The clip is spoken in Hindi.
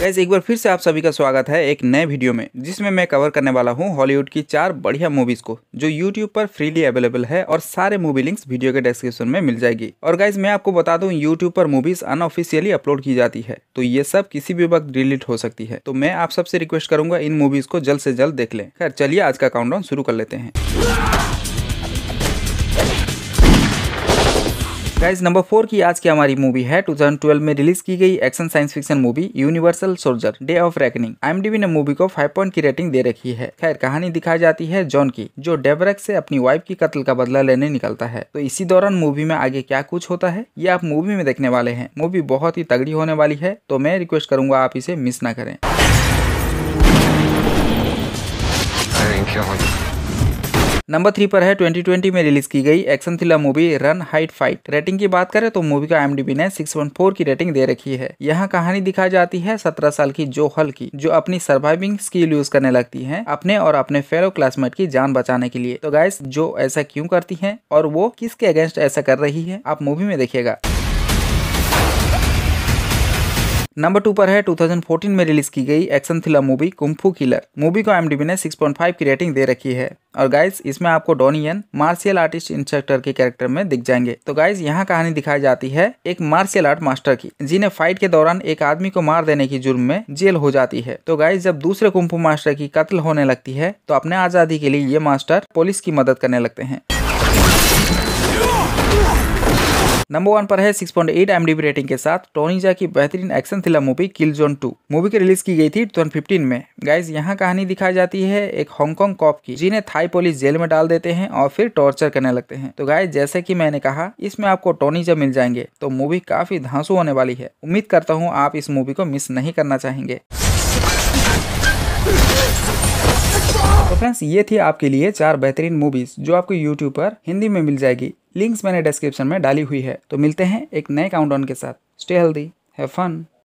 गैस एक बार फिर से आप सभी का स्वागत है एक नए वीडियो में जिसमें मैं कवर करने वाला हूं हॉलीवुड की चार बढ़िया मूवीज को जो यूट्यूब पर फ्रीली अवेलेबल है और सारे मूवी लिंक्स वीडियो के डिस्क्रिप्शन में मिल जाएगी और गैस मैं आपको बता दूं यूट्यूब पर मूवीज अनऑफिशियली अपलोड की जाती है तो ये सब किसी भी वक्त डिलीट हो सकती है तो मैं आप सबसे रिक्वेस्ट करूंगा इन मूवीज को जल्द ऐसी जल्द देख ले खैर चलिए आज का काउंट शुरू कर लेते हैं गाइज नंबर फोर की आज की हमारी मूवी है 2012 में रिलीज की गई action science fiction movie Universal Soldier Day of Reckoning IMDb ने मूवी को 5 पॉइंट की रेटिंग दे रखी है खैर कहानी दिखाई जाती है जॉन की जो डेवरेक से अपनी वाइफ की कत्ल का बदला लेने निकलता है तो इसी दौरान मूवी में आगे क्या कुछ होता है ये आप मूवी में देखने वाले है मूवी बहुत ही तगड़ी होने वाली है तो मैं रिक्वेस्ट करूंगा आप इसे मिस ना करें नंबर थ्री पर है 2020 में रिलीज की गई action thriller movie Run Hide Fight rating की बात करें तो मूवी का एमडीबी ने 6.4 की रेटिंग दे रखी है यहाँ कहानी दिखाई जाती है सत्रह साल की जो हल की जो अपनी सर्वाइविंग स्किल यूज करने लगती है अपने और अपने फेलो क्लासमेट की जान बचाने के लिए तो गाइस जो ऐसा क्यूँ करती है और वो किसके अगेंस्ट ऐसा कर रही है आप मूवी में देखिएगा नंबर टू पर है 2014 में रिलीज की गई action thriller movie kung fu killer movie को एमडीबी ने 6.5 की रेटिंग दे रखी है और गाइस इसमें आपको डोनियन मार्शियल आर्टिस्ट इंस्ट्रक्टर के कैरेक्टर में दिख जाएंगे तो गाइस यहाँ कहानी दिखाई जाती है एक मार्शियल आर्ट मास्टर की जिन्हें फाइट के दौरान एक आदमी को मार देने की जुर्म में जेल हो जाती है तो गाइस जब दूसरे कुम्फू मास्टर की कत्ल होने लगती है तो अपने आजादी के लिए ये मास्टर पुलिस की मदद करने लगते हैं नंबर वन पर है सिक्स पॉइंट एट रेटिंग के साथ टोनीजा की बेहतरीन action thriller movie Kill Zone Two movie की रिलीज की गई थी टू में गाइज यहाँ कहानी दिखाई जाती है एक हांगकॉन्ग कॉप की जिन्हें थाई पुलिस जेल में डाल देते हैं और फिर टॉर्चर करने लगते हैं तो गाइज जैसे की मैंने कहा इसमें आपको टोनीजा मिल जाएंगे तो मूवी काफी धांसू होने वाली है उम्मीद करता हूँ आप इस मूवी को मिस नहीं करना चाहेंगे तो फ्रेंड्स ये थी आपके लिए चार बेहतरीन मूवीज जो आपको यूट्यूब पर हिंदी में मिल जाएगी लिंक्स मैंने डिस्क्रिप्शन में डाली हुई है तो मिलते हैं एक नए काउंट के साथ स्टे हेल्दी हैव फन